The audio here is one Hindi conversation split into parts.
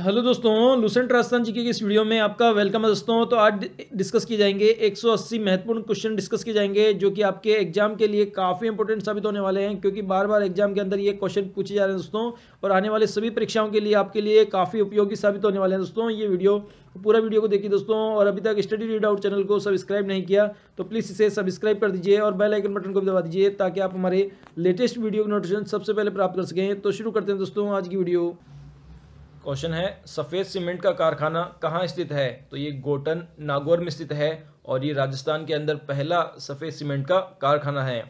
हेलो दोस्तों लूसेंट राजस्थान जी के इस वीडियो में आपका वेलकम है दोस्तों तो आज डिस्कस किए जाएंगे 180 महत्वपूर्ण क्वेश्चन डिस्कस किए जाएंगे जो कि आपके एग्जाम के लिए काफ़ी इंपॉर्टेंट साबित होने वाले हैं क्योंकि बार बार एग्जाम के अंदर ये क्वेश्चन पूछे जा रहे हैं दोस्तों और आने वाले सभी परीक्षाओं के लिए आपके लिए काफ़ी उपयोगी साबित होने वाले हैं दोस्तों ये वीडियो पूरा वीडियो को देखिए दोस्तों और अभी तक स्टडी रीड आउट चैनल को सब्सक्राइब नहीं किया तो प्लीज़ इसे सब्सक्राइब कर दीजिए और बेल आइकन बटन को भी दबा दीजिए ताकि आप हमारे लेटेस्ट वीडियो की नोटिफिकेशन सबसे पहले प्राप्त कर सकें तो शुरू करते हैं दोस्तों आज की वीडियो क्वेश्चन है सफ़ेद सीमेंट का कारखाना कहाँ स्थित है तो ये गोटन नागौर में स्थित है और ये राजस्थान के अंदर पहला सफ़ेद सीमेंट का कारखाना है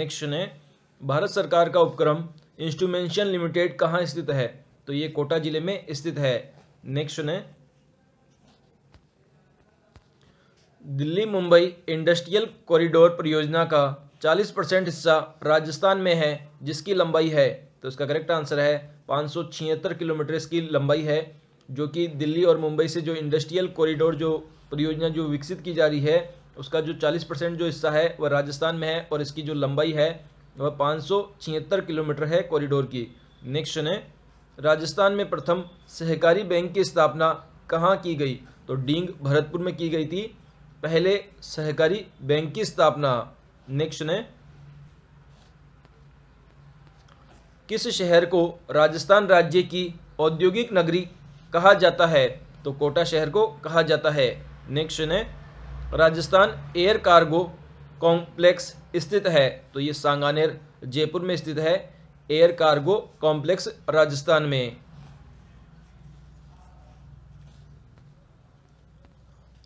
नेक्स्ट है भारत सरकार का उपक्रम इंस्ट्रूमेंशन लिमिटेड कहाँ स्थित है तो ये कोटा जिले में स्थित है नेक्स्ट है दिल्ली मुंबई इंडस्ट्रियल कॉरिडोर परियोजना का 40 परसेंट हिस्सा राजस्थान में है जिसकी लंबाई है तो इसका करेक्ट आंसर है पाँच किलोमीटर इसकी लंबाई है जो कि दिल्ली और मुंबई से जो इंडस्ट्रियल कॉरिडोर जो परियोजना जो विकसित की जा रही है उसका जो 40 परसेंट जो हिस्सा है वह राजस्थान में है और इसकी जो लंबाई है वह पाँच किलोमीटर है कॉरिडोर की नेक्स्ट है राजस्थान में प्रथम सहकारी बैंक की स्थापना कहाँ की गई तो डींग भरतपुर में की गई थी पहले सहकारी बैंक की स्थापना नेक्स्ट है किस शहर को राजस्थान राज्य की औद्योगिक नगरी कहा जाता है तो कोटा शहर को कहा जाता है नेक्स्ट ने राजस्थान एयर कार्गो कॉम्प्लेक्स स्थित है तो ये सांगानेर जयपुर में स्थित है एयर कार्गो कॉम्प्लेक्स राजस्थान में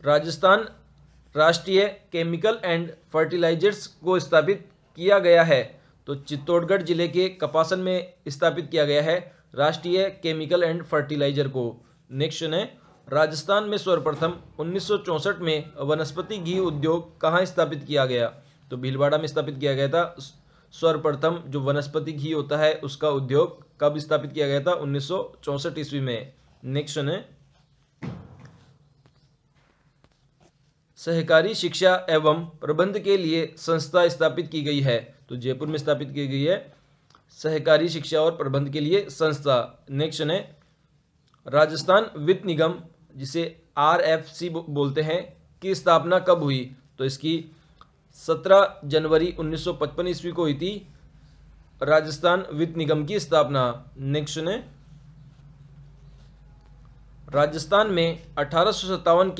राजस्थान राष्ट्रीय केमिकल एंड फर्टिलाइजर्स को स्थापित किया गया है तो चित्तौड़गढ़ जिले के कपासन में स्थापित किया गया है राष्ट्रीय केमिकल एंड फर्टिलाइजर को नेक्स्ट है राजस्थान में सर्वप्रथम 1964 में वनस्पति घी उद्योग कहाँ स्थापित किया गया तो भीलवाड़ा में स्थापित किया गया था सर्वप्रथम जो वनस्पति घी होता है उसका उद्योग कब स्थापित किया गया था उन्नीस ईस्वी में नेक्स्ट है सहकारी शिक्षा एवं प्रबंध के लिए संस्था स्थापित की गई है तो जयपुर में स्थापित की गई है सहकारी शिक्षा और प्रबंध के लिए संस्था नेक्स्ट है राजस्थान वित्त निगम जिसे आर बोलते हैं की स्थापना कब हुई तो इसकी 17 जनवरी 1955 ईस्वी को हुई थी राजस्थान वित्त निगम की स्थापना नेक्स्ट ने राजस्थान में अठारह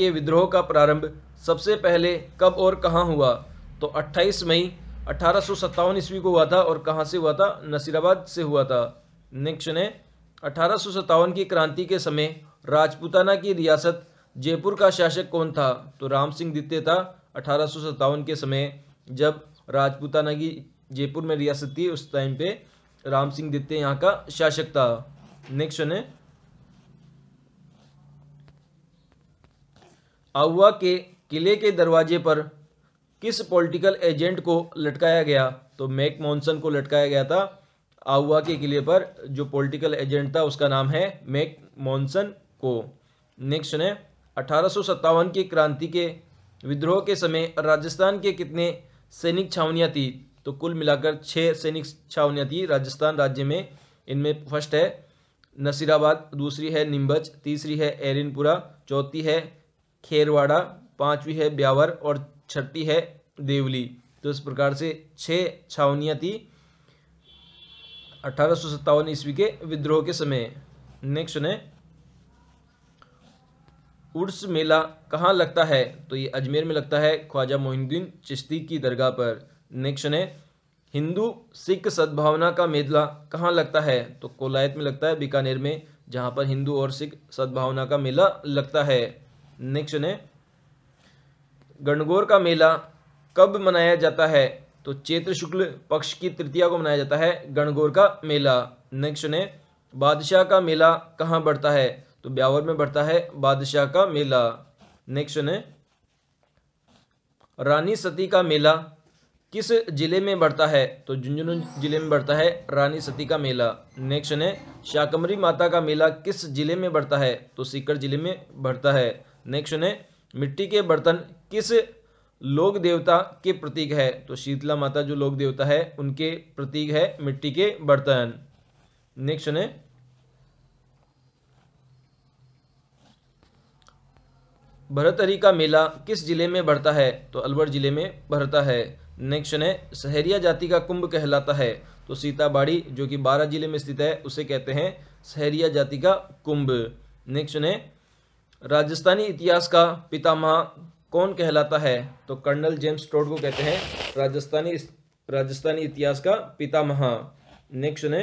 के विद्रोह का प्रारंभ सबसे पहले कब और कहां हुआ तो 28 मई अठारह ईस्वी को हुआ था और कहाँ से हुआ था नसीराबाद से हुआ था नेक्स्ट ने अठारह की क्रांति के समय राजपूताना की रियासत जयपुर का शासक कौन था तो राम सिंह द्वितीय था अठारह के समय जब राजपूताना की जयपुर में रियासत थी उस टाइम पे राम सिंह द्वितीय यहाँ का शासक था नेक्स्ट ने आउवा के किले के दरवाजे पर किस पॉलिटिकल एजेंट को लटकाया गया तो मैक मॉनसन को लटकाया गया था आउआ के किले पर जो पॉलिटिकल एजेंट था उसका नाम है मैक मॉनसन को नेक्स्ट ने अठारह की क्रांति के विद्रोह के समय राजस्थान के कितने सैनिक छावनियाँ थी तो कुल मिलाकर छः सैनिक छावनियाँ थी राजस्थान राज्य में इनमें फर्स्ट है नसीराबाद दूसरी है निम्बच तीसरी है एरिनपुरा चौथी है खेरवाड़ा पांचवी है ब्यावर और छठी है देवली तो इस प्रकार से छः छावनियाँ थी अठारह ईस्वी के विद्रोह के समय नेक्स्ट सुने उर्स मेला कहाँ लगता है तो ये अजमेर में लगता है ख्वाजा मोहिंदीन चिश्ती की दरगाह पर नेक्स्ट सुने हिंदू सिख सद्भावना का मेला कहाँ लगता है तो कोलायत में लगता है बीकानेर में जहाँ पर हिंदू और सिख सद्भावना का मेला लगता है नेक्स्ट सुने गणगौर का मेला कब मनाया जाता है तो चैत्र शुक्ल पक्ष की तृतीया को मनाया जाता है गणगौर का मेला नेक्स्ट सुने बादशाह का मेला कहाँ बढ़ता है तो ब्यावर में बढ़ता है बादशाह का मेला नेक्स्ट सुने रानी सती का मेला किस जिले में बढ़ता है तो झुंझुनू जिले में बढ़ता है रानी सती का मेला नेक्स्ट ने शाकंबरी माता का मेला किस जिले में बढ़ता है तो सीकर जिले में बढ़ता है नेक्स्ट ने मिट्टी के बर्तन किस लोक देवता के प्रतीक है तो शीतला माता जो लोक देवता है उनके प्रतीक है मिट्टी के बर्तन नेक्स्ट है भरतहरी का मेला किस जिले में बढ़ता है तो अलवर जिले में बढ़ता है नेक्स्ट है सहरिया जाति का कुंभ कहलाता है तो सीताबाड़ी जो कि बारह जिले में स्थित है उसे कहते हैं सहरिया जाति का कुंभ नेक्स्ट है राजस्थानी इतिहास का पितामह कौन कहलाता है तो कर्नल जेम्स टोड को कहते हैं राजस्थानी राजस्थानी इतिहास का पितामह नेक्स्ट ने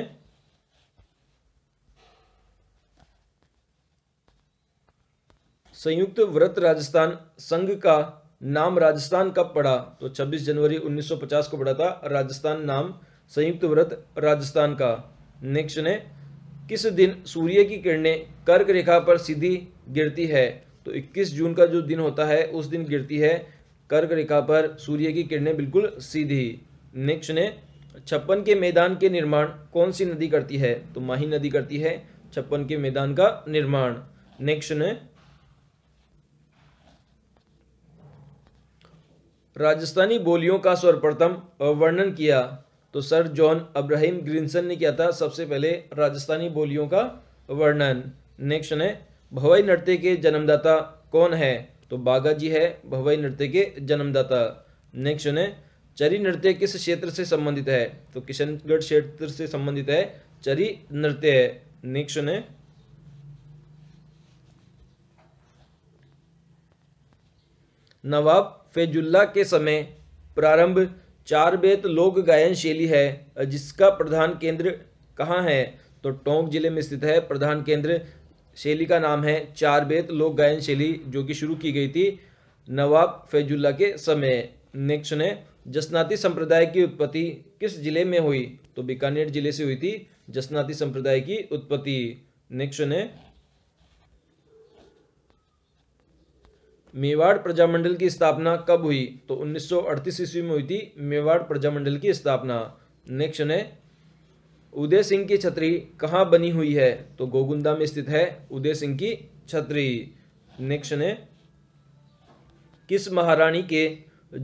संयुक्त व्रत राजस्थान संघ का नाम राजस्थान कब पड़ा तो 26 जनवरी 1950 को पड़ा था राजस्थान नाम संयुक्त व्रत राजस्थान का नेक्स्ट ने किस दिन सूर्य की किरणें कर्क रेखा पर सीधी गिरती है तो 21 जून का जो दिन होता है उस दिन गिरती है कर्क रेखा पर सूर्य की किरणें बिल्कुल सीधी नेक्स्ट ने छप्पन के मैदान के निर्माण कौन सी नदी करती है तो माही नदी करती है छप्पन के मैदान का निर्माण नेक्स्ट ने राजस्थानी बोलियों का सर्वप्रथम वर्णन किया तो सर जॉन अब्राहिम ग्रीनसन ने किया था सबसे पहले राजस्थानी बोलियों का वर्णन नेक्स्ट है भवाई नृत्य के जन्मदाता कौन है तो बागा जी है भवाई नृत्य के जन्मदाता नेक्स्ट है चरी नृत्य किस क्षेत्र से संबंधित है तो किशनगढ़ क्षेत्र से संबंधित है चरी नृत्य है नेक्स्ट है नवाब फैजुल्ला के समय प्रारंभ चार बेत लोक गायन शैली है जिसका प्रधान केंद्र कहाँ है तो टोंक जिले में स्थित है प्रधान केंद्र शैली का नाम है चार बेत लोक गायन शैली जो कि शुरू की गई थी नवाब फैजुल्ला के समय नेक्स्ट ने जसनाती संप्रदाय की उत्पत्ति किस जिले में हुई तो बीकानेर जिले से हुई थी जसनाती संप्रदाय की उत्पत्ति नेक्स्ट ने मेवाड़ प्रजामंडल की स्थापना कब हुई तो 1938 ईस्वी में हुई थी मेवाड़ प्रजामंडल की स्थापना नेक्स्ट है उदय सिंह की छतरी कहाँ बनी हुई है तो गोगुंदा में स्थित है उदय सिंह की छतरी नेक्स्ट है किस महारानी के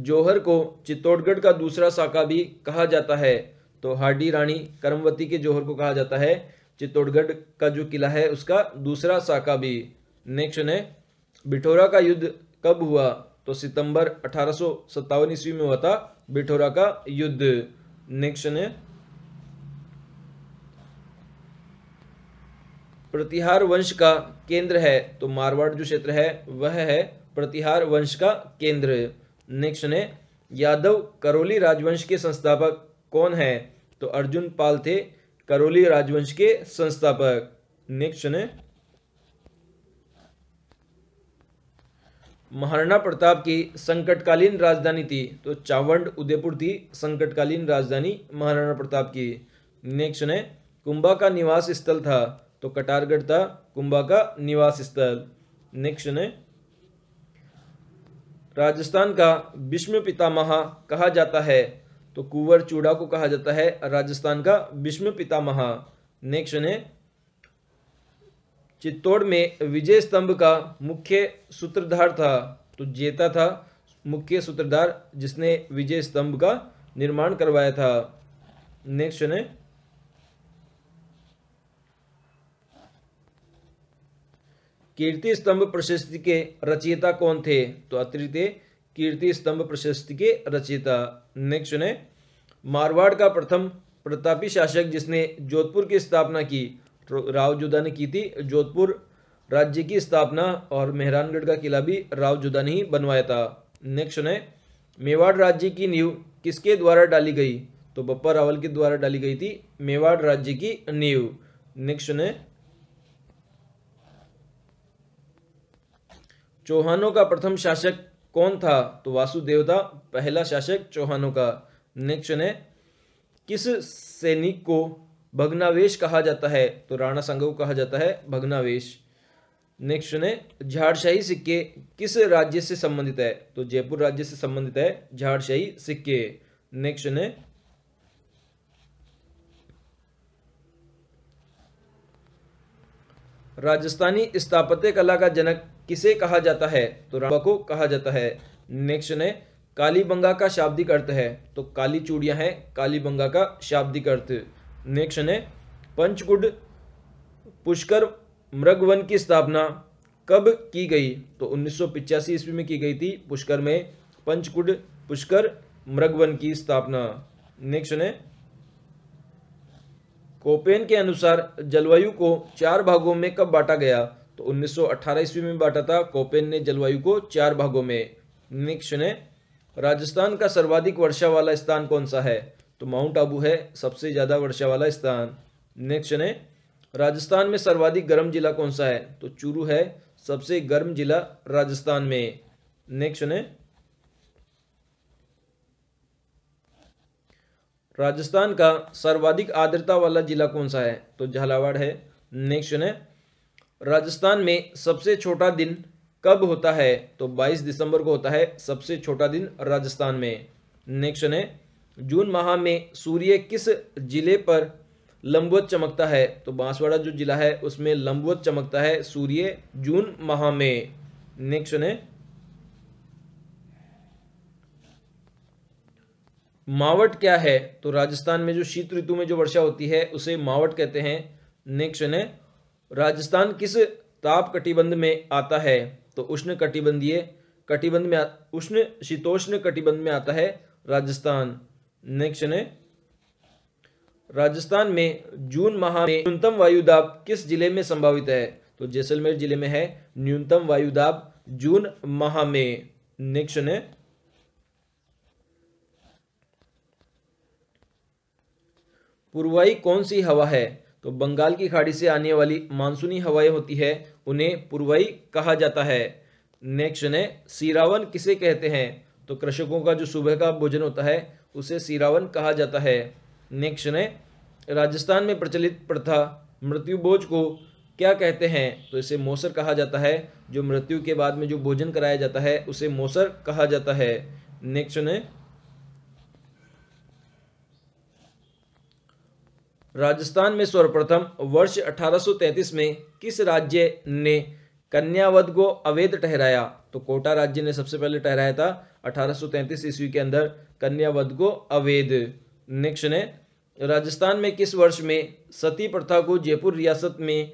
जोहर को चित्तौड़गढ़ का दूसरा शाखा भी कहा जाता है तो हाडी रानी कर्मवती के जोहर को कहा जाता है चित्तौड़गढ़ का जो किला है उसका दूसरा शाखा भी नेक्स्ट है बिठोरा का युद्ध कब हुआ तो सितंबर अठारह ईस्वी में हुआ था बिठोरा का युद्ध नेक्स्ट ने प्रतिहार वंश का केंद्र है तो मारवाड़ जो क्षेत्र है वह है प्रतिहार वंश का केंद्र नेक्स्ट ने यादव करोली राजवंश के संस्थापक कौन है तो अर्जुन पाल थे करोली राजवंश के संस्थापक नेक्स्ट ने महाराणा प्रताप की संकटकालीन राजधानी थी तो चावंड उदयपुर थी संकटकालीन राजधानी महाराणा प्रताप की नेक्स्ट सुने कुंभा का निवास स्थल था तो कटारगढ़ था कुंभा का निवास स्थल नेक्स्ट सुने राजस्थान का विष्म पितामह कहा जाता है तो कुंवर चूड़ा को कहा जाता है राजस्थान का विष्म पितामह नेक्स्ट सुने चित्तौड़ में विजय स्तंभ का मुख्य सूत्रधार था तो जेता था मुख्य सूत्रधार जिसने विजय स्तंभ का निर्माण करवाया था नेक्स्ट है कीर्ति स्तंभ प्रशस्ति के रचयिता कौन थे तो अतिरिक्त कीर्ति स्तंभ प्रशस्ति के रचयिता नेक्स्ट है मारवाड़ का प्रथम प्रतापी शासक जिसने जोधपुर की स्थापना की राव जुदा ने की थी जोधपुर राज्य की स्थापना और मेहरानगढ़ का किला भी राव जुदा ने ही बनवाया था नेक्स्ट है मेवाड़ राज्य की नींव किसके द्वारा डाली गई तो बप्पा रावल के द्वारा डाली गई थी मेवाड़ राज्य की नींव नेक्स्ट है चौहानों का प्रथम शासक कौन था तो वासुदेव था पहला शासक चौहानों का नेक्स्ट है किस सैनिक को भग्नावेश कहा जाता है तो राणा संगव कहा जाता है भग्नावेश नेक्स्ट ने झाड़शाही सिक्के किस राज्य से संबंधित है तो जयपुर राज्य से संबंधित है झाड़शाही सिक्के नेक्स्ट ने राजस्थानी स्थापत्य कला का जनक किसे कहा जाता है तो राणा को कहा जाता है नेक्स्ट ने कालीबंगा का शाब्दिक अर्थ है तो काली चूड़िया है कालीबंगा का शाब्दिक अर्थ नेक्स्ट है पंचकुट पुष्कर मृगवन की स्थापना कब की गई तो उन्नीस ईस्वी में की गई थी पुष्कर में पंचकुट पुष्कर मृगवन की स्थापना नेक्स्ट है कोपेन के अनुसार जलवायु को चार भागों में कब बांटा गया तो 1918 ईस्वी में बांटा था कोपेन ने जलवायु को चार भागों में नेक्स्ट है राजस्थान का सर्वाधिक वर्षा वाला स्थान कौन सा है तो माउंट आबू है सबसे ज़्यादा वर्षा वाला स्थान नेक्स्ट है राजस्थान में सर्वाधिक गर्म जिला कौन सा है तो चूरू है सबसे गर्म जिला राजस्थान में नेक्स्ट है राजस्थान का सर्वाधिक आर्द्रता वाला जिला कौन सा है तो झालावाड़ है नेक्स्ट है राजस्थान में सबसे छोटा दिन कब होता है तो 22 दिसंबर को होता है सबसे छोटा दिन राजस्थान में नेक्स्ट है जून माह में सूर्य किस जिले पर लंबवत चमकता है तो बांसवाड़ा जो जिला है उसमें लंबवत चमकता है सूर्य जून माह में नेक्स्ट सुने मावट क्या है तो राजस्थान में जो शीत ऋतु में जो वर्षा होती है उसे मावट कहते हैं नेक्स्ट है राजस्थान किस ताप कटिबंध में आता है तो उष्ण कटिबंधीय कटिबंध में उष्ण शीतोष्ण कटिबंध में आता है राजस्थान नेक्स्ट है राजस्थान में जून माह में न्यूनतम वायु दाब किस जिले में संभावित है तो जैसलमेर जिले में है न्यूनतम वायु दाब जून माह में नेक्स्ट है पुरवाई कौन सी हवा है तो बंगाल की खाड़ी से आने वाली मानसूनी हवाएं होती है उन्हें पुरवाई कहा जाता है नेक्स्ट है सीरावन किसे कहते हैं तो कृषकों का जो सुबह का भोजन होता है उसे सीरावन कहा जाता है नेक्स्ट ने राजस्थान में प्रचलित प्रथा मृत्यु भोज को क्या कहते हैं तो इसे मोसर कहा जाता है जो मृत्यु के बाद में जो भोजन कराया जाता है उसे मोसर कहा जाता है नेक्स्ट ने राजस्थान में सर्वप्रथम वर्ष 1833 में किस राज्य ने कन्यावध को अवैध ठहराया तो कोटा राज्य ने सबसे पहले ठहराया था 1833 ईस्वी के अंदर कन्यावध को अवैध नेक्स्ट ने राजस्थान में किस वर्ष में सती प्रथा को जयपुर रियासत में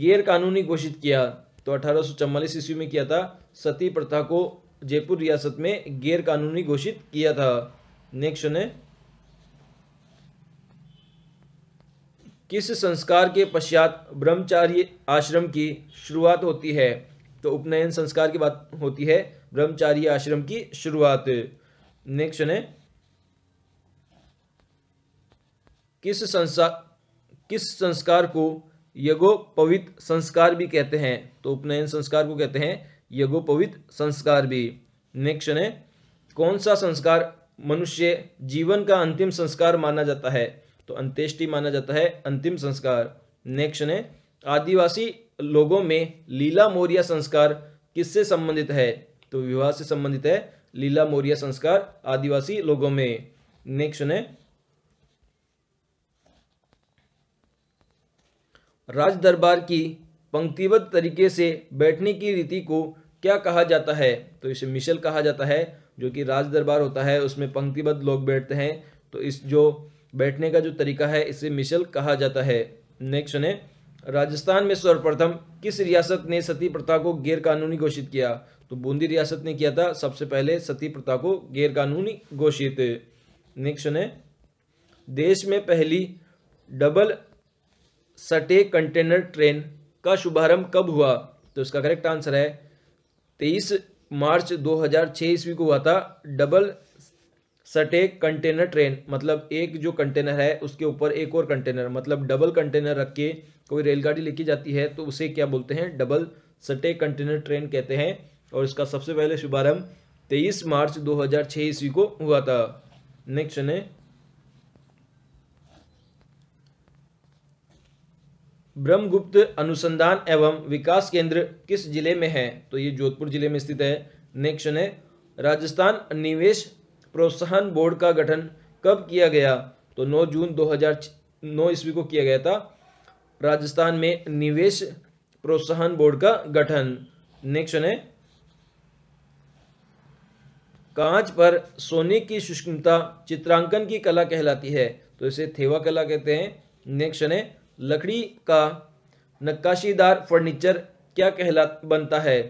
गैर कानूनी घोषित किया तो अठारह ईस्वी में किया था सती प्रथा को जयपुर रियासत में गैर कानूनी घोषित किया था नेक्स्ट ने किस संस्कार के पश्चात ब्रह्मचार्य आश्रम की शुरुआत होती है तो उपनयन संस्कार की बात होती है ब्रह्मचारी आश्रम की शुरुआत नेक्स्ट है किस संसार किस संस्कार को यज्ञोपवित संस्कार भी कहते हैं तो उपनयन संस्कार को कहते हैं यज्ञोपवित संस्कार भी नेक्स्ट है कौन सा संस्कार मनुष्य जीवन का अंतिम संस्कार माना जाता है तो अंत्येष्टि माना जाता है अंतिम संस्कार नेक्स्ट है आदिवासी लोगों में लीला मौर्य संस्कार किससे संबंधित है तो विवाह से संबंधित है लीला मौर्य संस्कार आदिवासी लोगों में नेक्स्ट ने राज दरबार की पंक्तिबद्ध तरीके से बैठने की रीति को क्या कहा जाता है तो इसे मिशल कहा जाता है जो कि राज दरबार होता है उसमें पंक्तिबद्ध लोग बैठते हैं तो इस जो बैठने का जो तरीका है इसे मिशल कहा जाता है नेक्स्ट ने राजस्थान में सर्वप्रथम किस रियासत ने सती प्रथा को गैरकानूनी घोषित किया तो बूंदी रियासत ने किया था सबसे पहले सती प्रथा को गैरकानूनी घोषित नेक्स्ट है देश में पहली डबल सटे कंटेनर ट्रेन का शुभारंभ कब हुआ तो इसका करेक्ट आंसर है तेईस मार्च 2006 ईस्वी को हुआ था डबल सटेक कंटेनर ट्रेन मतलब एक जो कंटेनर है उसके ऊपर एक और कंटेनर मतलब डबल कंटेनर रख के कोई रेलगाड़ी लेके जाती है तो उसे क्या बोलते हैं डबल सटेक कंटेनर ट्रेन कहते हैं और इसका सबसे पहले शुभारंभ तेईस मार्च छह ईस्वी को हुआ था नेक्स्ट ने ब्रह्मगुप्त अनुसंधान एवं विकास केंद्र किस जिले में है तो ये जोधपुर जिले में स्थित है नेक्स्ट है राजस्थान निवेश प्रोत्साहन बोर्ड का गठन कब किया गया तो 9 जून 2009 ईस्वी को किया गया था राजस्थान में निवेश प्रोत्साहन बोर्ड का गठन नेक्स्ट है कांच पर सोने की सूक्ष्मता चित्रांकन की कला कहलाती है तो इसे थेवा कला कहते हैं नेक्स्ट है लकड़ी का नक्काशीदार फर्नीचर क्या कहला बनता है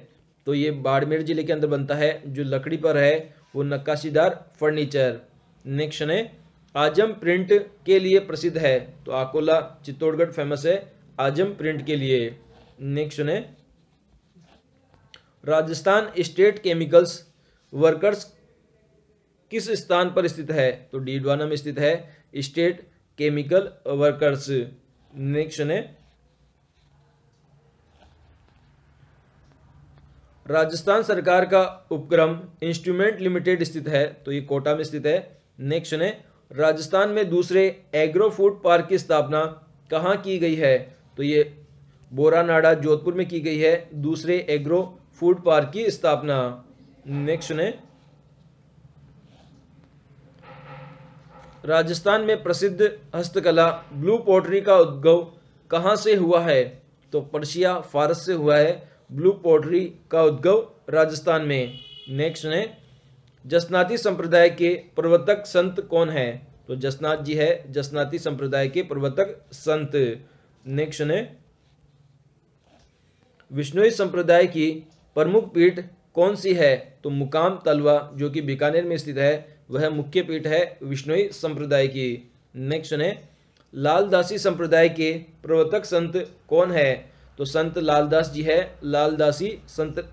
तो ये बाड़मेर जिले के अंदर बनता है जो लकड़ी पर है वो नक्काशीदार फर्नीचर नेक्स्ट है आजम प्रिंट के लिए प्रसिद्ध है तो आकोला चित्तौड़गढ़ फेमस है आजम प्रिंट के लिए नेक्स्ट है राजस्थान स्टेट केमिकल्स वर्कर्स किस स्थान पर स्थित है तो डीडवाना में स्थित है स्टेट केमिकल वर्कर्स नेक्स्ट है राजस्थान सरकार का उपक्रम इंस्ट्रूमेंट लिमिटेड स्थित है तो ये कोटा में स्थित है नेक्स्ट ने राजस्थान में दूसरे एग्रो फूड पार्क की स्थापना कहाँ की गई है तो ये बोरानाडा जोधपुर में की गई है दूसरे एग्रो फूड पार्क की स्थापना नेक्स्ट ने राजस्थान में प्रसिद्ध हस्तकला ब्लू पॉटरी का उद्गव कहाँ से हुआ है तो पर्शिया फारस से हुआ है ब्लू पॉटरी का उद्गव राजस्थान में नेक्स्ट है जसनाती संप्रदाय के प्रवर्तक संत कौन है तो जसनाथ जी है जसनाती संप्रदाय के प्रवर्तक संत नेक्स्ट ने विष्णुई संप्रदाय की प्रमुख पीठ कौन सी है तो मुकाम तलवा जो कि बीकानेर में स्थित है वह मुख्य पीठ है विष्णुई संप्रदाय की नेक्स्ट लाल लालदासी संप्रदाय के प्रवर्तक संत कौन है तो संत लालदास जी है लालदासी संत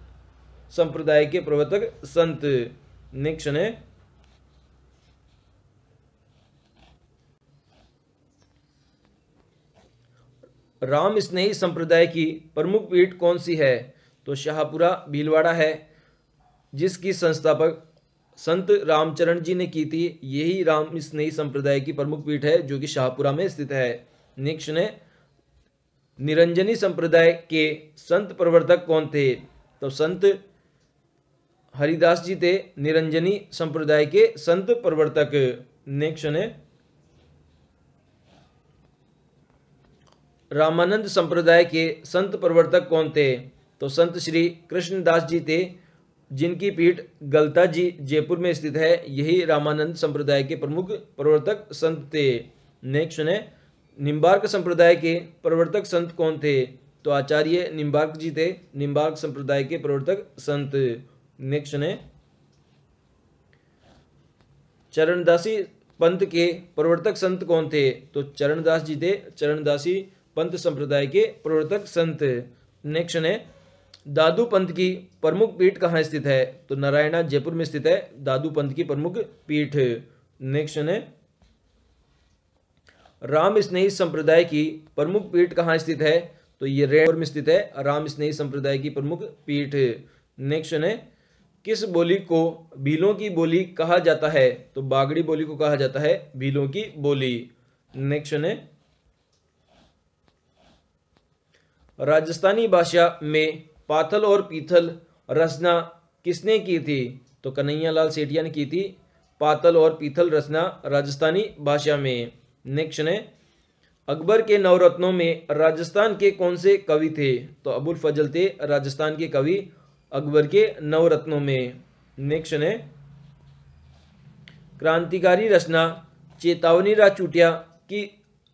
संप्रदाय के प्रवर्तक संत नेक्स्ट ने राम स्नेही संप्रदाय की प्रमुख पीठ कौन सी है तो शाहपुरा भीलवाड़ा है जिसकी संस्थापक संत रामचरण जी ने की थी यही राम स्नेही संप्रदाय की प्रमुख पीठ है जो कि शाहपुरा में स्थित है नेक्स्ट ने निरंजनी संप्रदाय के संत प्रवर्तक कौन थे तो संत हरिदास जी थे निरंजनी संप्रदाय के संत प्रवर्तक नेक्स्ट है रामानंद संप्रदाय के संत प्रवर्तक कौन थे तो संत श्री कृष्णदास जी थे जिनकी पीठ गलता जी जयपुर में स्थित है यही रामानंद संप्रदाय के प्रमुख प्रवर्तक संत थे नेक्स्ट सुने निम्बार्क संप्रदाय के प्रवर्तक संत कौन थे तो आचार्य निम्बार्क जी थे निम्बार्क संप्रदाय के प्रवर्तक संत नेक्स्ट ने चरणदासी पंथ के प्रवर्तक संत कौन थे तो चरणदास जी थे चरणदासी पंथ संप्रदाय के प्रवर्तक संत नेक्स्ट ने दादू पंथ की प्रमुख पीठ कहाँ स्थित है तो नारायणा जयपुर में स्थित है दादू पंथ की प्रमुख पीठ नेक्स्ट ने राम स्नेही संप्रदाय की प्रमुख पीठ कहाँ स्थित है तो ये रेड में स्थित है राम स्नेही संप्रदाय की प्रमुख पीठ नेक्स्ट है किस बोली को भीलों की बोली कहा जाता है तो बागड़ी बोली को कहा जाता है भीलों की बोली नेक्स्ट है राजस्थानी भाषा में पाथल और पीथल रचना किसने की थी तो कन्हैयालाल सेठिया ने की थी पातल और पीथल रचना राजस्थानी भाषा में नेक्स्ट है अकबर के नवरत्नों में राजस्थान के कौन से कवि थे तो अबुल फजल थे राजस्थान के कवि अकबर के नवरत्नों में नेक्स्ट है क्रांतिकारी रचना चेतावनी चुटिया की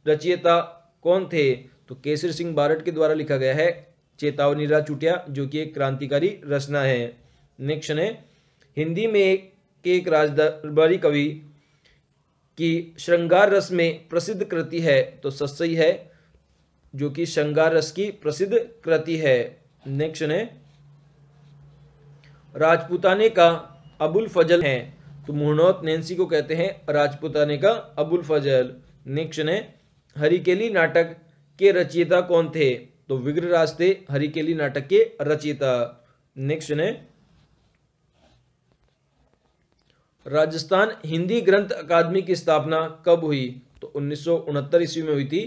रचयिता कौन थे तो केसर सिंह बारट के द्वारा लिखा गया है चेतावनी चुटिया जो कि एक क्रांतिकारी रचना है नेक्स्ट है हिंदी में एक के एक राजदरबारी कवि कि श्रृंगार रस में प्रसिद्ध कृति है तो सत्सई है जो कि श्रृंगार रस की प्रसिद्ध कृति है नेक्स्ट है राजपुताने का अबुल फजल है तो मुहनौत नेंसी को कहते हैं राजपुताने का अबुल फजल नेक्स्ट है हरिकेली नाटक के रचयिता कौन थे तो विग्रह रास्ते हरिकेली नाटक के रचयिता नेक्स्ट है राजस्थान हिंदी ग्रंथ अकादमी की स्थापना कब हुई तो उन्नीस ईस्वी में हुई थी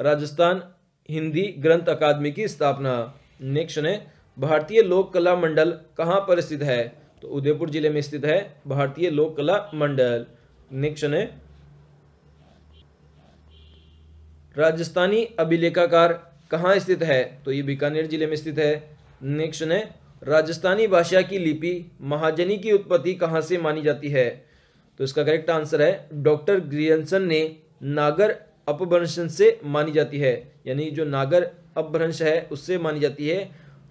राजस्थान हिंदी ग्रंथ अकादमी की स्थापना नेक्स्ट है भारतीय लोक कला मंडल कहाँ पर स्थित है तो उदयपुर जिले में स्थित है भारतीय लोक कला मंडल नेक्स्ट है राजस्थानी अभिलेखाकार कहाँ स्थित है तो ये बीकानेर जिले में स्थित है नेक्स्ट है राजस्थानी भाषा की लिपि महाजनी की उत्पत्ति कहाँ से मानी जाती है तो इसका करेक्ट आंसर है डॉक्टर ग्रियंसन ने नागर अपभ्रंशन से मानी जाती है यानी जो नागर अपभ्रंश है उससे मानी जाती है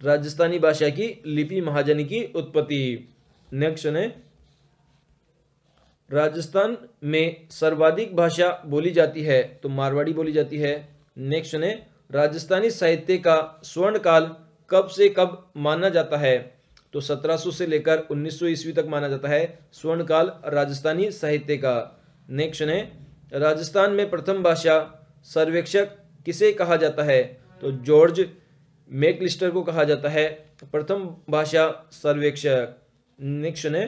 राजस्थानी भाषा की लिपि महाजनी की उत्पत्ति नेक्स्ट है राजस्थान में सर्वाधिक भाषा बोली जाती है तो मारवाड़ी बोली जाती है नेक्स्ट है राजस्थानी साहित्य का स्वर्ण काल कब से कब माना जाता है तो 1700 से लेकर 1900 ईस्वी तक माना जाता है स्वर्ण काल राजस्थानी साहित्य का नेक्स्ट है राजस्थान में प्रथम भाषा सर्वेक्षक किसे कहा जाता है तो जॉर्ज मेकलिस्टर को कहा जाता है प्रथम भाषा सर्वेक्षक नेक्स्ट है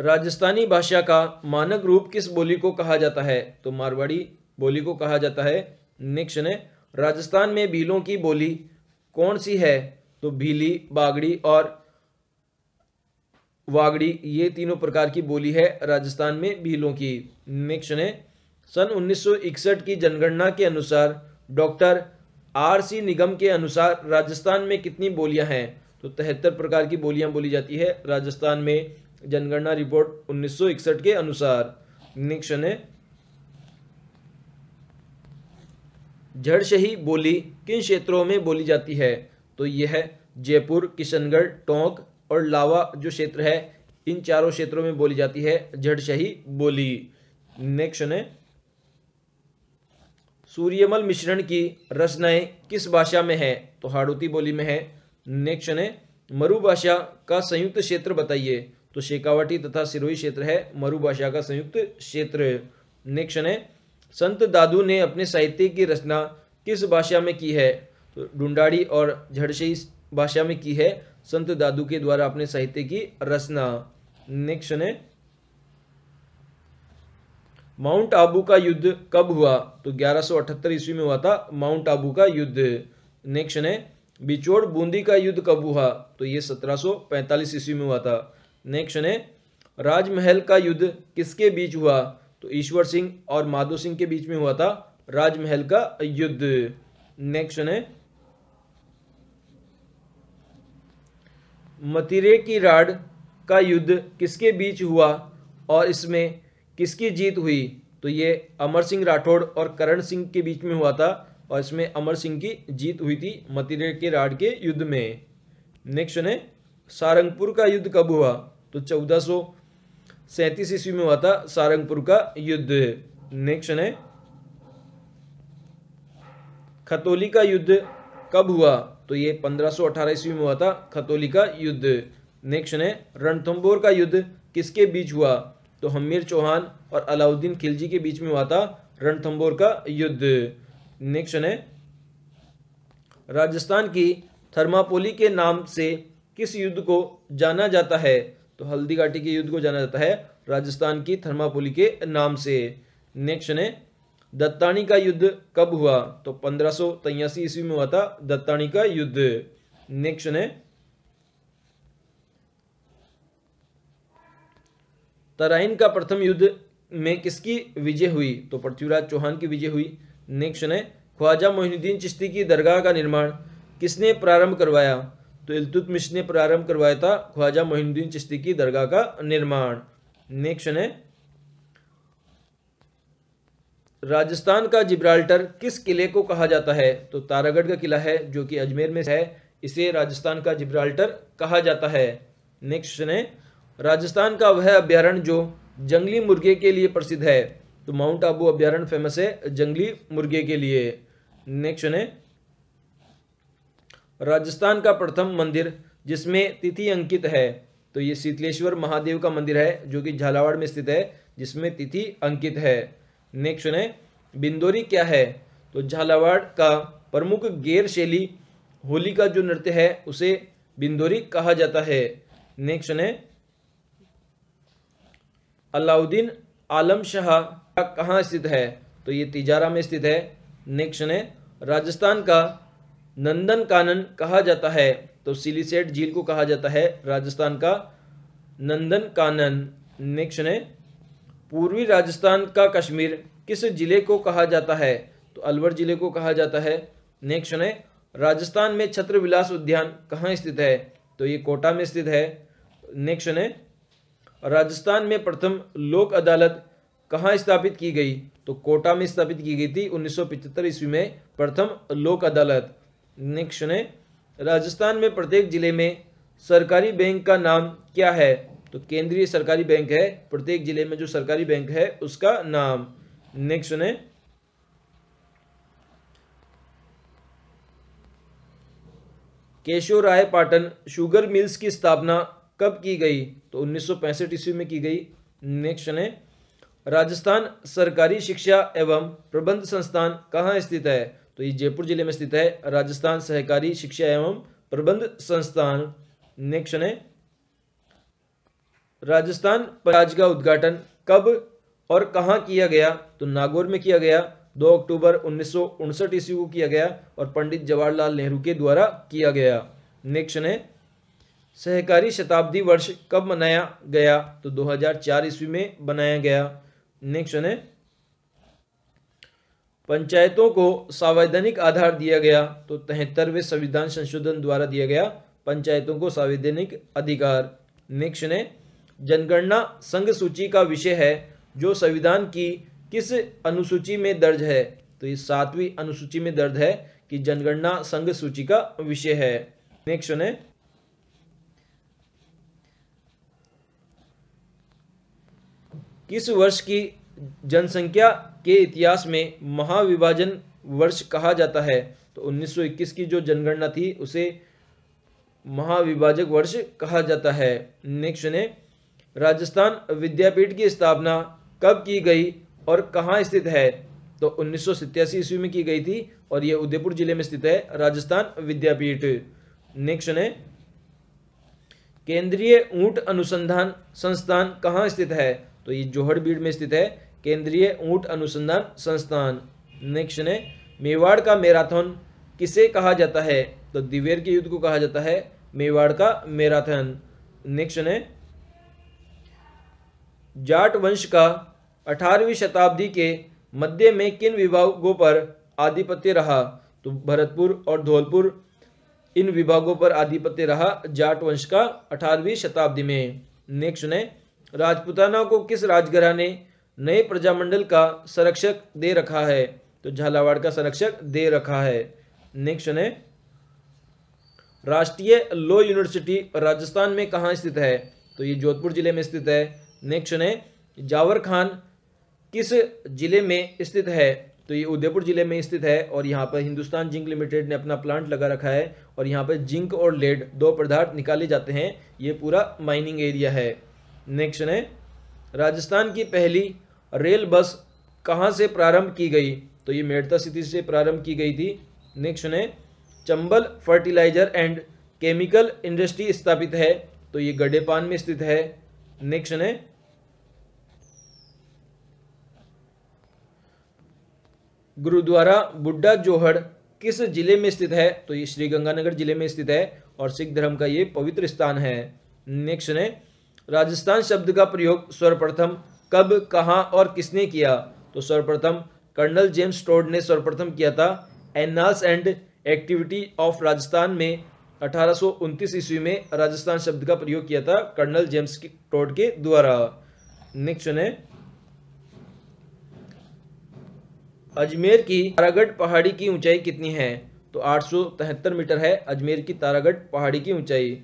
राजस्थानी भाषा का मानक रूप किस बोली को कहा जाता है तो मारवाड़ी बोली को कहा जाता है नेक्स्ट है राजस्थान में भीलों की बोली कौन सी है तो भीली बागड़ी और वागड़ी ये तीनों प्रकार की बोली है राजस्थान में भीलों की नेक्स्ट है सन 1961 की जनगणना के अनुसार डॉक्टर आर सी निगम के अनुसार राजस्थान में कितनी बोलियां हैं तो तिहत्तर प्रकार की बोलियां बोली जाती है राजस्थान में जनगणना रिपोर्ट 1961 के अनुसार नेक्स्ट है झड़शही बोली किन क्षेत्रों में बोली जाती है तो यह जयपुर किशनगढ़ टोंक और लावा जो क्षेत्र है इन चारों क्षेत्रों में बोली जाती है झड़शही बोली नेक्स्ट है सूर्यमल मिश्रण की रचनाएं किस भाषा में है तो हाड़ोती बोली में है नेक्स्ट है मरु भाषा का संयुक्त क्षेत्र बताइए तो शेखावटी तथा सिरोही क्षेत्र है मरु भाषा का संयुक्त क्षेत्र नेक्स्ट है संत दादू ने अपने साहित्य की रचना किस भाषा में की है तो डुंडाड़ी और झड़शी भाषा में की है संत दादू के द्वारा अपने साहित्य की रचना नेक्स्ट है माउंट आबू का युद्ध कब हुआ तो 1178 ईस्वी में हुआ था माउंट आबू का युद्ध नेक्स्ट है बिचोड़ बूंदी का युद्ध कब हुआ तो ये 1745 ईस्वी में हुआ था नेक्स्ट है राजमहल का युद्ध किसके बीच हुआ तो ईश्वर सिंह और माधो सिंह के बीच में हुआ था राजमहल का युद्ध नेक्स्ट है मतिरे की राड का युद्ध किसके बीच हुआ और इसमें किसकी जीत हुई तो ये अमर सिंह राठौड़ और करण सिंह के बीच में हुआ था और इसमें अमर सिंह की जीत हुई थी मतिरे के राड के युद्ध में नेक्स्ट है सारंगपुर का युद्ध कब हुआ तो चौदह सैतीस ईस्वी में हुआ था सारंगपुर का युद्ध नेक्स्ट है खतौली का युद्ध कब हुआ तो ये 1518 ईस्वी में हुआ था खतौली का युद्ध नेक्स्ट है रणथम्बोर का युद्ध किसके बीच हुआ तो हमीर चौहान और अलाउद्दीन खिलजी के बीच में हुआ था रणथम्बोर का युद्ध नेक्स्ट है राजस्थान की थर्मापोली के नाम से किस युद्ध को जाना जाता है तो हल्दी घाटी के युद्ध को जाना जाता है राजस्थान की थर्मापोली के नाम से नेक्स्ट है दत्तानी का युद्ध कब हुआ तो पंद्रह सौ ईस्वी में हुआ था दत्तानी का युद्ध नेक्स्ट है तराइन का प्रथम युद्ध में किसकी विजय हुई तो पृथ्वीराज चौहान की विजय हुई नेक्स्ट है ख्वाजा मोहिनुद्दीन चिश्ती की दरगाह का निर्माण किसने प्रारंभ करवाया तो इलतुतमिश ने प्रारंभ करवाया था ख्वाजा मोहिनुद्दीन चिश्ती की दरगाह का निर्माण नेक्स्ट है राजस्थान का जिब्राल्टर किस किले को कहा जाता है तो तारागढ़ का किला है जो कि अजमेर में है इसे राजस्थान का जिब्राल्टर कहा जाता है नेक्स्ट है राजस्थान का वह अभ्यारण्य जो जंगली मुर्गे के लिए प्रसिद्ध है तो माउंट आबू अभ्यारण्य फेमस है जंगली मुर्गे के लिए नेक्स्ट है राजस्थान का प्रथम मंदिर जिसमें तिथि अंकित है तो ये शीतलेश्वर महादेव का मंदिर है जो कि झालावाड़ में स्थित है जिसमें तिथि अंकित है नेक्स्ट सुने बिंदोरी क्या है तो झालावाड़ का प्रमुख गेर शैली होली का जो नृत्य है उसे बिंदोरी कहा जाता है नेक्स्ट सुने अलाउद्दीन आलम शाह कहाँ स्थित है तो ये तिजारा में स्थित है नेक्स्ट सुने राजस्थान का नंदन कानन कहा जाता है तो सिलीसेट झील को कहा जाता है राजस्थान का नंदन कानन नेक्स्ट है पूर्वी राजस्थान का कश्मीर किस जिले को कहा जाता है तो अलवर जिले को कहा जाता है नेक्स्ट है राजस्थान में छत्र विलास उद्यान कहाँ स्थित है तो ये कोटा में स्थित है नेक्स्ट है राजस्थान में प्रथम लोक अदालत कहाँ स्थापित की गई तो कोटा में स्थापित की गई थी 1975 ईस्वी में प्रथम लोक अदालत नेक्स्ट सुने राजस्थान में प्रत्येक जिले में सरकारी बैंक का नाम क्या है तो केंद्रीय सरकारी बैंक है प्रत्येक जिले में जो सरकारी बैंक है उसका नाम नेक्स्ट सुने केशव राय पाटन शुगर मिल्स की स्थापना कब की गई तो उन्नीस सौ ईस्वी में की गई नेक्स्ट सुने राजस्थान सरकारी शिक्षा एवं प्रबंध संस्थान कहाँ स्थित है तो ये जयपुर जिले में स्थित है राजस्थान सहकारी शिक्षा एवं प्रबंध संस्थान नेक्स्ट है राजस्थान राज्य का उद्घाटन कब और कहा किया गया तो नागौर में किया गया 2 अक्टूबर उन्नीस ईस्वी को किया गया और पंडित जवाहरलाल नेहरू के द्वारा किया गया नेक्स्ट है सहकारी शताब्दी वर्ष कब मनाया गया तो 2004 ईस्वी में बनाया गया नेक्स्ट है पंचायतों को संवैधानिक आधार दिया गया तो तिहत्तरवे संविधान संशोधन द्वारा दिया गया पंचायतों को संवैधानिक अधिकार नेक्स्ट ने जनगणना संघ सूची का विषय है जो संविधान की किस अनुसूची में दर्ज है तो ये सातवीं अनुसूची में दर्ज है कि जनगणना संघ सूची का विषय है नेक्स्ट ने किस वर्ष की जनसंख्या के इतिहास में महाविभाजन वर्ष कहा जाता है तो 1921 की जो जनगणना थी उसे महाविभाजक वर्ष कहा जाता है नेक्स्ट ने राजस्थान विद्यापीठ की स्थापना कब की गई और कहाँ स्थित है तो उन्नीस ईस्वी में की गई थी और यह उदयपुर जिले में स्थित है राजस्थान विद्यापीठ नेक्स्ट ने केंद्रीय ऊंट अनुसंधान संस्थान कहाँ स्थित है तो ये जोहड़ में स्थित है केंद्रीय ऊंट अनुसंधान संस्थान नेक्स्ट ने मेवाड़ का मैराथन किसे कहा जाता है तो दिवेर के युद्ध को कहा जाता है मेवाड़ का मैराथन नेक्स्ट ने जाट वंश का अठारहवीं शताब्दी के मध्य में किन विभागों पर आधिपत्य रहा तो भरतपुर और धौलपुर इन विभागों पर आधिपत्य रहा जाट वंश का अठारहवीं शताब्दी में नेक्स्ट ने राजपुताना को किस राजघराने नए प्रजामंडल का संरक्षक दे रखा है तो झालावाड़ का संरक्षक दे रखा है नेक्स्ट है राष्ट्रीय लॉ यूनिवर्सिटी राजस्थान में कहाँ स्थित है तो ये जोधपुर जिले में स्थित है नेक्स्ट है जावर खान किस जिले में स्थित है तो ये उदयपुर जिले में स्थित है और यहाँ पर हिंदुस्तान जिंक लिमिटेड ने अपना प्लांट लगा रखा है और यहाँ पर जिंक और लेड दो पदार्थ निकाले जाते हैं ये पूरा माइनिंग एरिया है नेक्स्ट है राजस्थान की पहली रेल बस कहाँ से प्रारंभ की गई तो ये मेड़ता सिटी से प्रारंभ की गई थी नेक्स्ट सुने Chambal fertilizer and chemical industry स्थापित है तो ये गड्ढेपान में स्थित है नेक्स्ट सुने गुरुद्वारा बुड्ढा जोहड़ किस जिले में स्थित है तो ये श्रीगंगानगर जिले में स्थित है और सिख धर्म का ये पवित्र स्थान है नेक्स्ट ने राजस्थान शब्द का प्रयोग सर्वप्रथम कब कहाँ और किसने किया तो सर्वप्रथम कर्नल जेम्स टोड ने सर्वप्रथम किया था annals and activity of Rajasthan में अठारह ईस्वी में राजस्थान शब्द का प्रयोग किया था कर्नल जेम्स टोड के द्वारा नेक्स्ट सुने अजमेर की तारागढ़ पहाड़ी की ऊंचाई कितनी है तो आठ मीटर है अजमेर की तारागढ़ पहाड़ी की ऊंचाई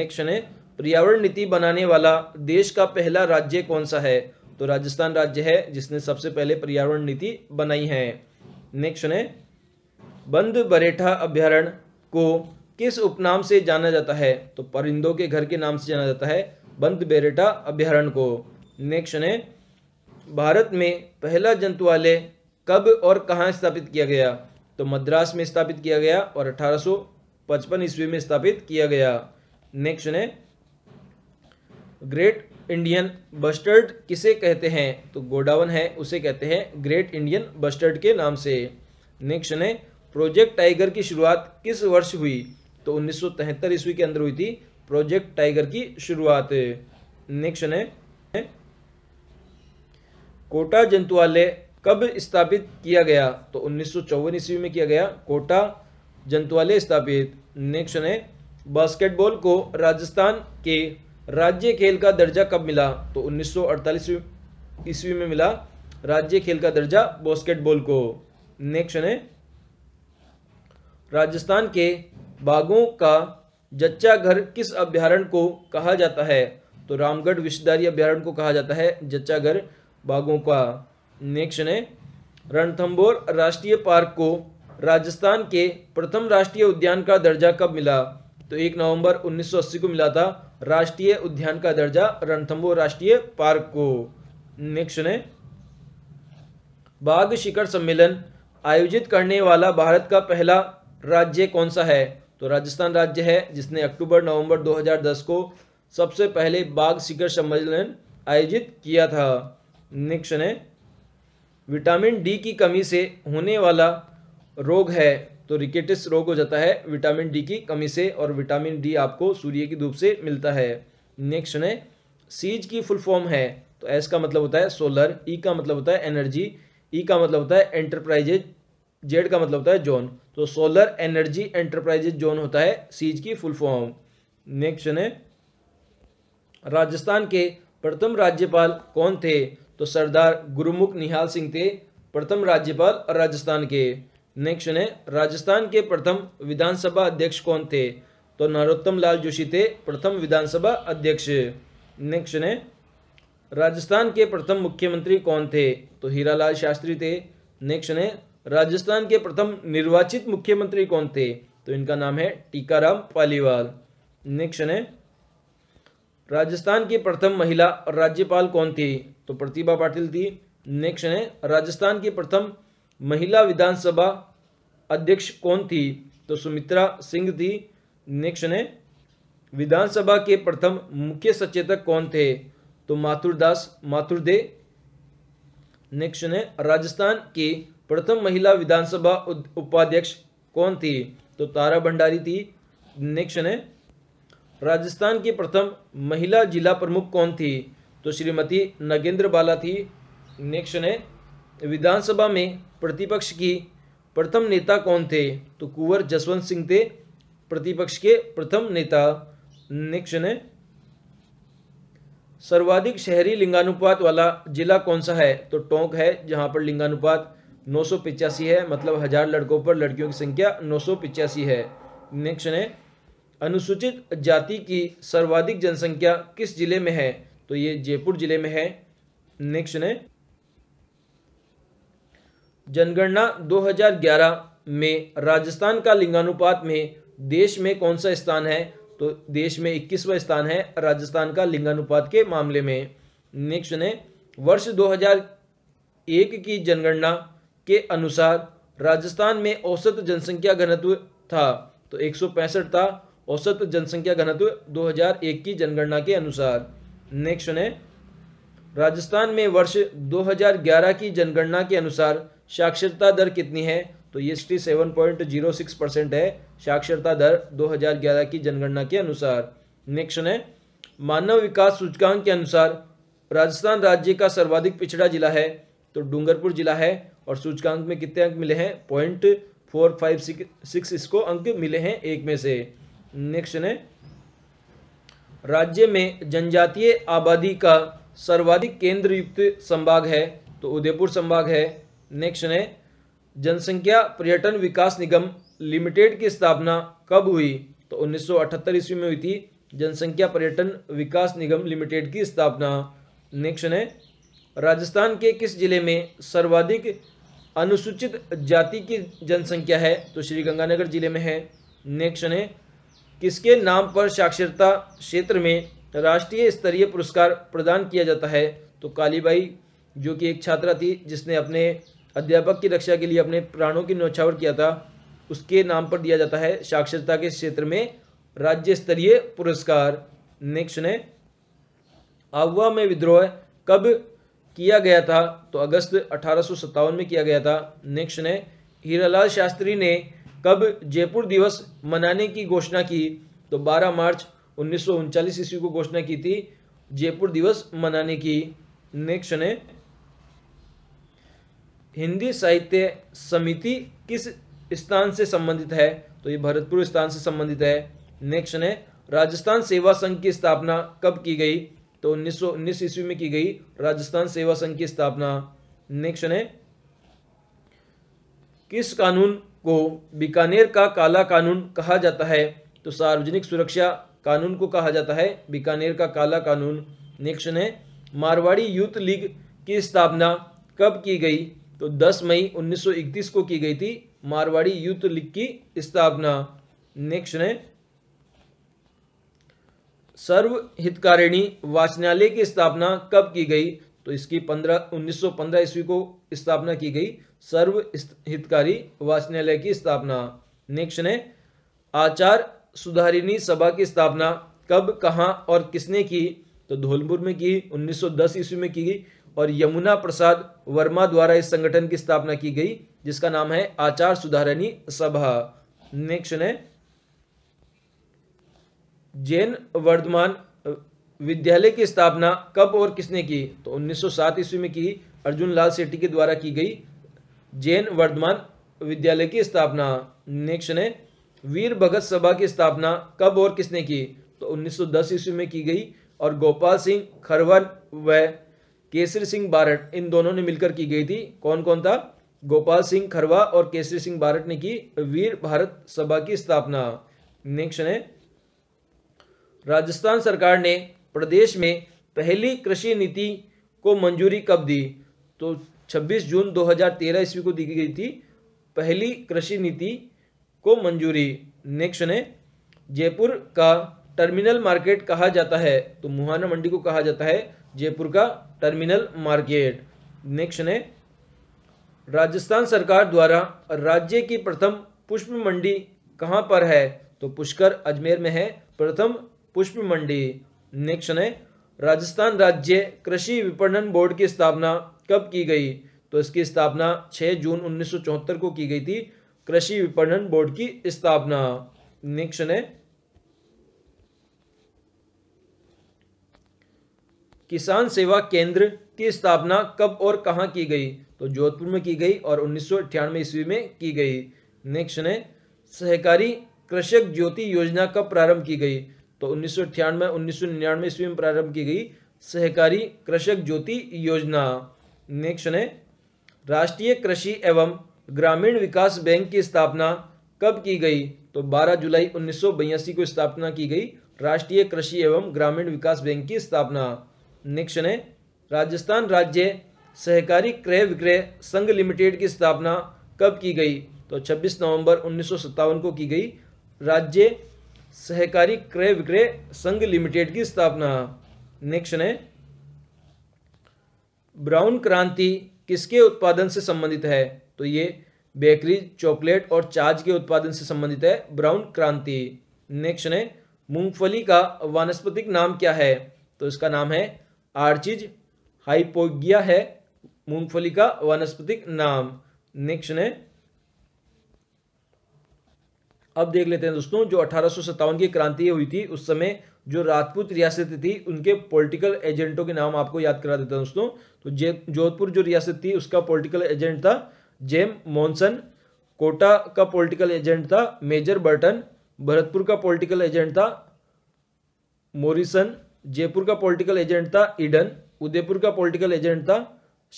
नेक्स्ट है पर्यावरण नीति बनाने वाला देश का पहला राज्य कौन सा है तो राजस्थान राज्य है जिसने सबसे पहले पर्यावरण नीति बनाई है नेक्स्ट सुने बंद बरेठा अभ्यारण को किस उपनाम से जाना जाता है तो परिंदों के घर के नाम से जाना जाता है बंद बेरेटा अभ्यारण्य को नेक्स्ट ने भारत में पहला जंतुआलय कब और कहाँ स्थापित किया गया तो मद्रास में स्थापित किया गया और 1855 ईस्वी में स्थापित किया गया नेक्स्ट ने ग्रेट इंडियन बस्टर्ड किसे कहते हैं तो गोडावन है उसे कहते हैं ग्रेट इंडियन बस्टर्ड के नाम से नेक्स्ट है प्रोजेक्ट टाइगर की शुरुआत किस वर्ष हुई तो उन्नीस ईस्वी के अंदर हुई थी प्रोजेक्ट टाइगर की शुरुआत नेक्स्ट है कोटा जंतुआलय कब स्थापित किया गया तो उन्नीस ईस्वी में किया गया कोटा जंतुआलय स्थापित नेक्स्ट है बास्केटबॉल को राजस्थान के राज्य खेल का दर्जा कब मिला तो 1948 ईस्वी में मिला राज्य खेल का दर्जा बास्केटबॉल को नेक्स्ट है राजस्थान के बाघों का जच्चा घर किस अभ्यारण को कहा जाता है तो रामगढ़ विश्वदारी अभ्यारण को कहा जाता है जच्चा घर बाघों का नेक्स्ट है रणथंबोर राष्ट्रीय पार्क को राजस्थान के प्रथम राष्ट्रीय उद्यान का दर्जा कब मिला तो एक नवंबर 1980 को मिला था राष्ट्रीय उद्यान का दर्जा रणथंबो राष्ट्रीय पार्क को नेक्स्ट सुने बाघ शिखर सम्मेलन आयोजित करने वाला भारत का पहला राज्य कौन सा है तो राजस्थान राज्य है जिसने अक्टूबर नवंबर 2010 को सबसे पहले बाघ शिखर सम्मेलन आयोजित किया था नेक्स्ट सुने विटामिन डी की कमी से होने वाला रोग है तो रिकेटिस रोग हो जाता है विटामिन डी की कमी से और विटामिन डी आपको सूर्य की धूप से मिलता है नेक्स्ट है सीज की फुल फॉर्म है तो एस का मतलब होता है सोलर ई e का मतलब होता है एनर्जी ई e का मतलब होता है एंटरप्राइजेज जेड का मतलब होता है जोन तो सोलर एनर्जी एंटरप्राइजेज जोन होता है सीज की फुल फॉर्म नेक्स्ट है राजस्थान के प्रथम राज्यपाल कौन थे तो सरदार गुरुमुख निहाल सिंह थे प्रथम राज्यपाल राजस्थान के नेक्स्ट है राजस्थान के प्रथम विधानसभा अध्यक्ष कौन थे तो नरोत्तम लाल जोशी थे प्रथम विधानसभा अध्यक्ष नेक्स्ट है राजस्थान के प्रथम मुख्यमंत्री कौन थे तो हीरालाल शास्त्री थे नेक्स्ट है राजस्थान के प्रथम निर्वाचित मुख्यमंत्री कौन थे तो इनका नाम है टीकाराम पालीवाल नेक्स्ट है राजस्थान की प्रथम महिला राज्यपाल कौन थी तो प्रतिभा पाटिल थी नेक्स्ट है राजस्थान की प्रथम महिला विधानसभा अध्यक्ष कौन थी तो सुमित्रा सिंह थी नेक्स्ट ने विधानसभा के प्रथम मुख्य सचेतक कौन थे तो माथुरदास माथुरदे नेक्स्ट ने राजस्थान की प्रथम महिला विधानसभा उपाध्यक्ष कौन थी तो तारा भंडारी थी नेक्स्ट ने राजस्थान की प्रथम महिला जिला प्रमुख कौन थी तो श्रीमती नगेंद्र बाला थी नेक्स्ट ने विधानसभा में प्रतिपक्ष की प्रथम नेता कौन थे तो कुंवर जसवंत सिंह थे प्रतिपक्ष के प्रथम नेता नेक्स्ट है सर्वाधिक शहरी लिंगानुपात वाला जिला कौन सा है तो टोंक है जहां पर लिंगानुपात नौ है मतलब हजार लड़कों पर लड़कियों की संख्या नौ है नेक्स्ट है अनुसूचित जाति की सर्वाधिक जनसंख्या किस जिले में है तो ये जयपुर जिले में है नेक्स्ट है जनगणना 2011 में राजस्थान का लिंगानुपात में देश में कौन सा स्थान है तो देश में इक्कीसवा स्थान है राजस्थान का लिंगानुपात के मामले में नेक्स्ट ने वर्ष 2001 की जनगणना के अनुसार राजस्थान में औसत जनसंख्या घनत्व था तो एक था औसत जनसंख्या घनत्व 2001 की जनगणना के अनुसार नेक्स्ट ने राजस्थान में वर्ष 2011 की जनगणना के अनुसार साक्षरता दर कितनी है तो ये sixty seven point zero six percent है साक्षरता दर 2011 की जनगणना के अनुसार नेक्स्ट है मानव विकास सूचकांक के अनुसार राजस्थान राज्य का सर्वाधिक पिछड़ा जिला है तो डूंगरपुर जिला है और सूचकांक में कितने अंक मिले हैं पॉइंट फोर फाइव सिक्स इसको अंक मिले हैं एक में से नेक्स्ट है राज्य में जनजातीय आबादी का सर्वाधिक केंद्र युक्त संभाग है तो उदयपुर संभाग है नेक्स्ट है जनसंख्या पर्यटन विकास निगम लिमिटेड की स्थापना कब हुई तो 1978 ईस्वी में हुई थी जनसंख्या पर्यटन विकास निगम लिमिटेड की स्थापना नेक्स्ट है राजस्थान के किस जिले में सर्वाधिक अनुसूचित जाति की जनसंख्या है तो श्रीगंगानगर जिले में है नेक्स्ट है किसके नाम पर साक्षरता क्षेत्र में राष्ट्रीय स्तरीय पुरस्कार प्रदान किया जाता है तो कालीबाई जो कि एक छात्रा थी जिसने अपने अध्यापक की रक्षा के लिए अपने प्राणों की नौछावर किया था उसके नाम पर दिया जाता है साक्षरता के क्षेत्र में राज्य स्तरीय पुरस्कार नेक्स्ट सुने आगवा में विद्रोह कब किया गया था तो अगस्त अठारह में किया गया था नेक्स्ट ने हीरालाल शास्त्री ने कब जयपुर दिवस मनाने की घोषणा की तो 12 मार्च उन्नीस ईस्वी को घोषणा की थी जयपुर दिवस मनाने की नेक्स्ट ने हिंदी साहित्य समिति किस स्थान से संबंधित है तो ये भरतपुर स्थान से संबंधित है नेक्स्ट है राजस्थान सेवा संघ की स्थापना कब की गई तो उन्नीस सौ उन्नीस ईस्वी में की गई राजस्थान सेवा संघ की स्थापना नेक्स्ट है किस कानून को बीकानेर का काला कानून कहा जाता है तो सार्वजनिक सुरक्षा कानून को कहा जाता है बीकानेर का काला कानून नेक्स्ट है मारवाड़ी यूथ लीग की स्थापना कब की गई तो 10 मई 1931 को की गई थी मारवाड़ी यूथ लीग की स्थापना नेक्स्ट है सर्व हितकारिणी वाचनालय की स्थापना कब की गई तो इसकी 15 1915 ईस्वी को स्थापना की गई सर्व हितकारी वाचनालय की स्थापना नेक्स्ट है आचार सुधारिणी सभा की स्थापना कब कहा और किसने की तो धौलपुर में की 1910 ईस्वी में की गई और यमुना प्रसाद वर्मा द्वारा इस संगठन की स्थापना की गई जिसका नाम है आचार सुधारणी सभा नेक्स्ट है जैन वर्धमान विद्यालय की स्थापना कब और किसने की तो 1907 ईस्वी में की अर्जुन लाल सेठी के द्वारा की गई जैन वर्धमान विद्यालय की स्थापना नेक्स्ट है वीर भगत सभा की स्थापना कब और किसने की तो 1910 ईस्वी में की गई और गोपाल सिंह खरवन व केसरी सिंह बारट इन दोनों ने मिलकर की गई थी कौन कौन था गोपाल सिंह खरवा और केसरी सिंह बारट ने की वीर भारत सभा की स्थापना नेक्स्ट है राजस्थान सरकार ने प्रदेश में पहली कृषि नीति को मंजूरी कब दी तो 26 जून 2013 ईस्वी को दी गई थी पहली कृषि नीति को मंजूरी नेक्स्ट ने जयपुर का टर्मिनल मार्केट कहा जाता है तो मुहाना मंडी को कहा जाता है जयपुर का टर्मिनल मार्केट नेक्स्ट ने राजस्थान सरकार द्वारा राज्य की प्रथम पुष्प मंडी कहाँ पर है तो पुष्कर अजमेर में है प्रथम पुष्प मंडी नेक्स्ट ने राजस्थान राज्य कृषि विपणन बोर्ड की स्थापना कब की गई तो इसकी स्थापना 6 जून उन्नीस को की गई थी कृषि विपणन बोर्ड की स्थापना नेक्स्ट ने किसान सेवा केंद्र की स्थापना कब और कहाँ की गई तो जोधपुर में की गई और उन्नीस सौ ईस्वी में की गई नेक्स्ट है सहकारी कृषक ज्योति योजना कब प्रारंभ की गई तो उन्नीस सौ अट्ठानवे उन्नीस सौ निन्यानवे ईस्वी में प्रारंभ की गई सहकारी कृषक ज्योति योजना नेक्स्ट है राष्ट्रीय कृषि एवं ग्रामीण विकास बैंक की स्थापना कब की गई तो 12 जुलाई उन्नीस को स्थापना की गई राष्ट्रीय कृषि एवं ग्रामीण विकास बैंक की स्थापना निक्षण है राजस्थान राज्य सहकारी क्रय विक्रय संघ लिमिटेड की स्थापना कब की गई तो 26 नवंबर उन्नीस को की गई राज्य सहकारी क्रय विक्रय संघ लिमिटेड की स्थापना नेक्स्ट है ब्राउन क्रांति किसके उत्पादन से संबंधित है तो ये बेकरी चॉकलेट और चार्ज के उत्पादन से संबंधित है ब्राउन क्रांति नेक्स्ट है मूंगफली का वानस्पतिक नाम क्या है तो इसका नाम है आर्चिज हाइपोगिया है मूंगफली का वनस्पतिक नाम नेक्स्ट ने अब देख लेते हैं दोस्तों जो अठारह की क्रांति हुई थी उस समय जो राजपूत रियासत थी उनके पॉलिटिकल एजेंटों के नाम आपको याद करा देता हूं दोस्तों तो जोधपुर जो रियासत थी उसका पॉलिटिकल एजेंट था जेम मॉनसन कोटा का पॉलिटिकल एजेंट था मेजर बर्टन भरतपुर का पॉलिटिकल एजेंट था मोरिसन जयपुर का पॉलिटिकल एजेंट था ईडन उदयपुर का पॉलिटिकल एजेंट था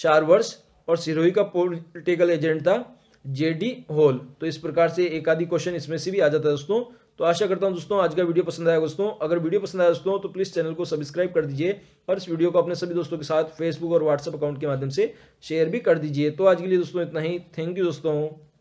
शारवर्स और सिरोही का पॉलिटिकल एजेंट था जेडी होल तो इस प्रकार से एक आदि क्वेश्चन इसमें से भी आ जाता है दोस्तों तो आशा करता हूं दोस्तों आज का वीडियो पसंद आया दोस्तों अगर वीडियो पसंद आया दोस्तों तो प्लीज़ चैनल को सब्सक्राइब कर दीजिए और इस वीडियो को अपने सभी दोस्तों के साथ फेसबुक और व्हाट्सएप अकाउंट के माध्यम से शेयर भी कर दीजिए तो आज के लिए दोस्तों इतना ही थैंक यू दोस्तों